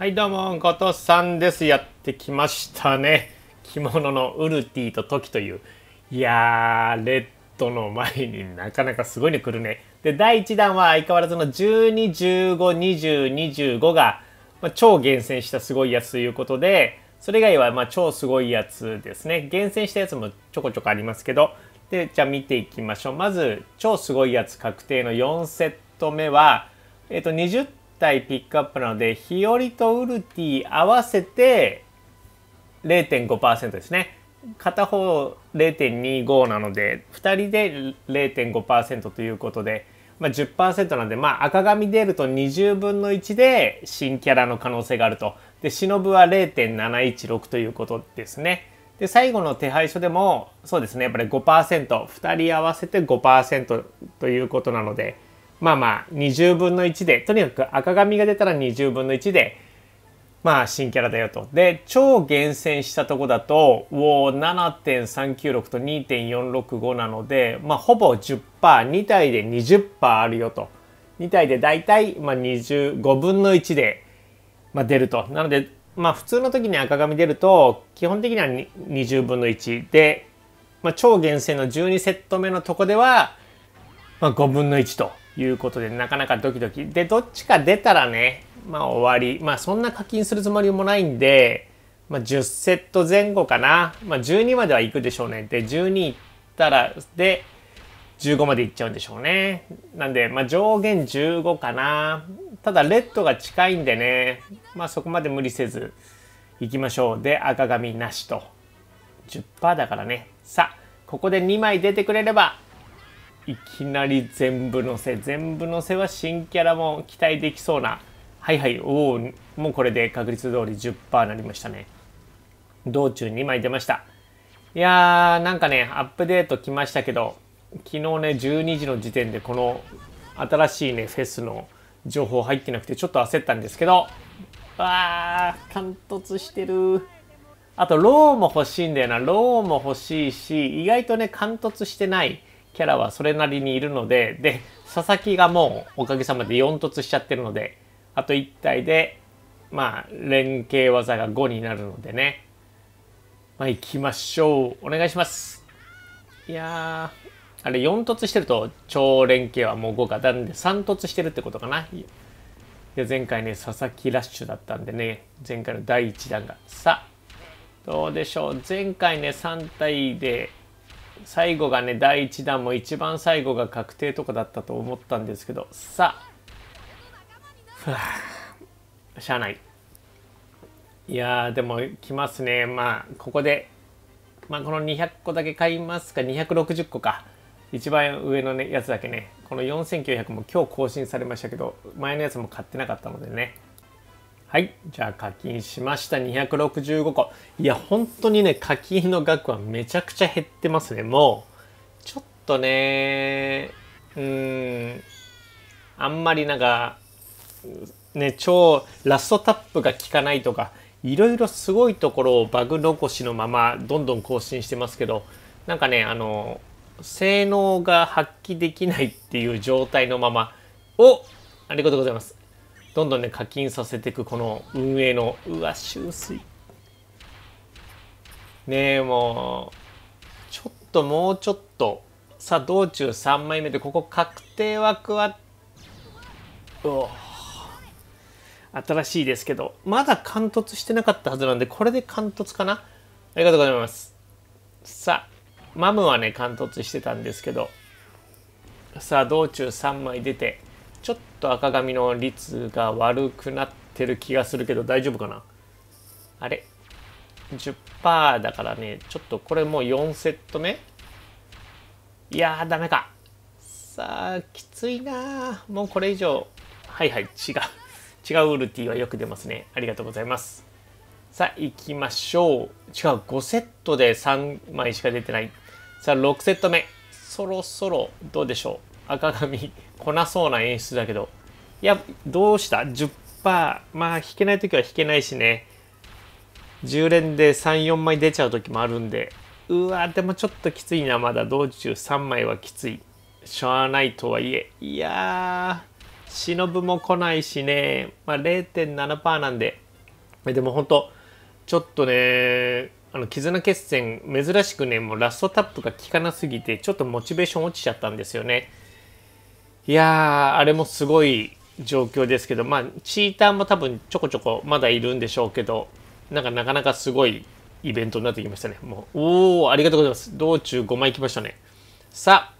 はいどうも後さんですやってきましたね着物のウルティとトキといういやーレッドの前になかなかすごいの来るねで第1弾は相変わらずの12152025が、まあ、超厳選したすごいやつということでそれ以外はま超すごいやつですね厳選したやつもちょこちょこありますけどでじゃあ見ていきましょうまず超すごいやつ確定の4セット目はえっ、と20対ピックアップなので日和とウルティ合わせて0.5%ですね片方0.25なので2人で0.5%ということで、まあ、10%なんで、まあ、赤髪出ると20分の1で新キャラの可能性があるとで忍は0.716ということですねで最後の手配書でもそうですねやっぱり 5%2 人合わせて5%ということなので。まあまあ20分の1でとにかく赤髪が出たら20分の1でまあ新キャラだよと。で超厳選したとこだと7.396と2.465なので、まあ、ほぼ 10%2 体で20%あるよと。2体で大体、まあ、25分の1で、まあ、出ると。なので、まあ、普通の時に赤髪出ると基本的には20分の1で、まあ、超厳選の12セット目のとこでは、まあ、5分の1と。いうことでなかなかドキドキでどっちか出たらねまあ終わりまあそんな課金するつもりもないんで、まあ、10セット前後かな、まあ、12まではいくでしょうねで12いったらで15までいっちゃうんでしょうねなんで、まあ、上限15かなただレッドが近いんでねまあそこまで無理せず行きましょうで赤髪なしと10%だからねさあここで2枚出てくれればいきなり全部のせ全部のせは新キャラも期待できそうなはいはいおおもうこれで確率通り10%なりましたね道中2枚出ましたいやーなんかねアップデート来ましたけど昨日ね12時の時点でこの新しいねフェスの情報入ってなくてちょっと焦ったんですけどわあ貫突してるあとローも欲しいんだよなローも欲しいし意外とね貫突してないキャラはそれなりにいるので、で、佐々木がもうおかげさまで4突しちゃってるので、あと1体で、まあ、連携技が5になるのでね。まあ、行きましょう。お願いします。いやー、あれ4突してると超連携はもう5か。なんで3突してるってことかな。いや、前回ね、佐々木ラッシュだったんでね、前回の第1弾が。さあ、どうでしょう。前回ね、3体で、最後がね第1弾も一番最後が確定とかだったと思ったんですけどさあしゃあないいやでも来ますねまあここで、まあ、この200個だけ買いますか260個か一番上の、ね、やつだけねこの4900も今日更新されましたけど前のやつも買ってなかったのでねはい。じゃあ課金しました。265個。いや、本当にね、課金の額はめちゃくちゃ減ってますね。もう、ちょっとね、うん、あんまりなんか、ね、超ラストタップが効かないとか、いろいろすごいところをバグ残しのままどんどん更新してますけど、なんかね、あの、性能が発揮できないっていう状態のまま、おありがとうございます。どんどんね課金させていくこの運営のうわ修水ねえもうちょっともうちょっとさあ道中3枚目でここ確定枠はお新しいですけどまだ貫突してなかったはずなんでこれで貫突かなありがとうございますさあマムはね貫突してたんですけどさあ道中3枚出てと赤髪の率が悪くなってる気がするけど大丈夫かなあれ10%だからねちょっとこれもう4セット目いやーダメかさあきついなもうこれ以上はいはい違う違うウルティはよく出ますねありがとうございますさあ行きましょう違う5セットで3枚しか出てないさあ6セット目そろそろどうでしょう赤髪こなそうな演出だけどいやどうした ?10% まあ引けない時は引けないしね10連で34枚出ちゃう時もあるんでうわでもちょっときついなまだ道中3枚はきついしょうがないとはいえいやー忍も来ないしね、まあ、0.7%なんででも本当ちょっとねあの絆決戦珍しくねもうラストタップが効かなすぎてちょっとモチベーション落ちちゃったんですよねいやー、あれもすごい状況ですけど、まあ、チーターも多分ちょこちょこまだいるんでしょうけど、なんかなかなかすごいイベントになってきましたね。もう、おおありがとうございます。道中5枚来ましたね。さ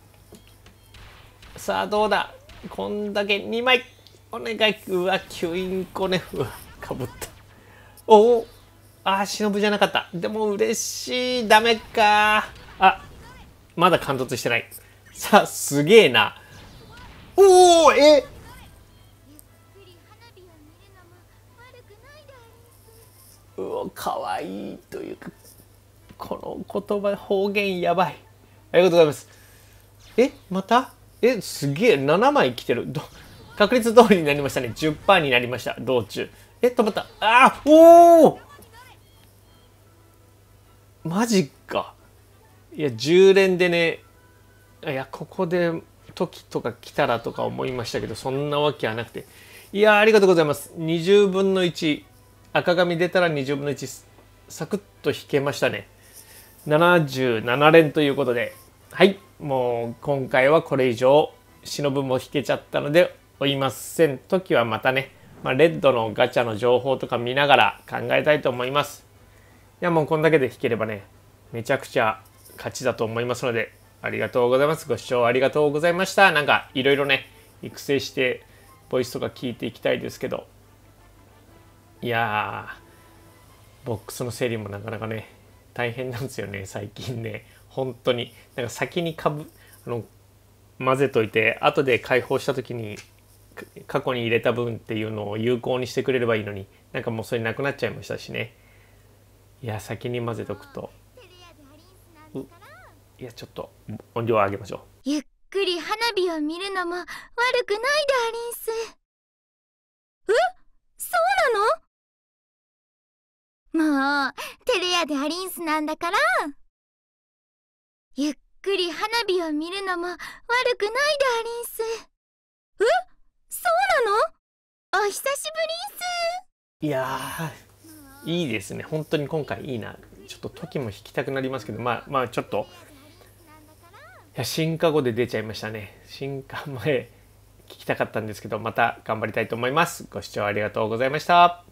あ、さあ、どうだこんだけ2枚、お願い。うわ、ュインコね。うわ、かぶった。おおああ、忍じゃなかった。でも嬉しい。ダメか。あ、まだ貫突してない。さあ、すげえな。おおえうおかわいいというかこの言葉方言やばいありがとうございますえまたえすげえ7枚来てる確率通りになりましたね10%になりました道中え止まったあおおマジかいや10連でねいやここで時とか来たらとか思いましたけどそんなわけはなくていやありがとうございます20分の1赤髪出たら20分の1サクッと引けましたね77連ということではいもう今回はこれ以上忍も引けちゃったので追いません時はまたね、まあ、レッドのガチャの情報とか見ながら考えたいと思いますいやもうこんだけで引ければねめちゃくちゃ勝ちだと思いますのでありがとうございます。ご視聴ありがとうございました。なんかいろいろね、育成して、ボイスとか聞いていきたいですけど、いやー、ボックスの整理もなかなかね、大変なんですよね、最近ね。本当に。なんか先にかぶ、あの、混ぜといて、後で解放した時に、過去に入れた分っていうのを有効にしてくれればいいのに、なんかもうそれなくなっちゃいましたしね。いや、先に混ぜとくと。いやちょっと音量上げましょうゆっくり花火を見るのも悪くないであリンすえそうなのもう照れ屋でアリンスなんだからゆっくり花火を見るのも悪くないであリンすえそうなのお久しぶりんすいやー。いいですね本当に今回いいなちょっと時も引きたくなりますけどまあまあちょっとや進化後で出ちゃいましたね進化前聞きたかったんですけどまた頑張りたいと思いますご視聴ありがとうございました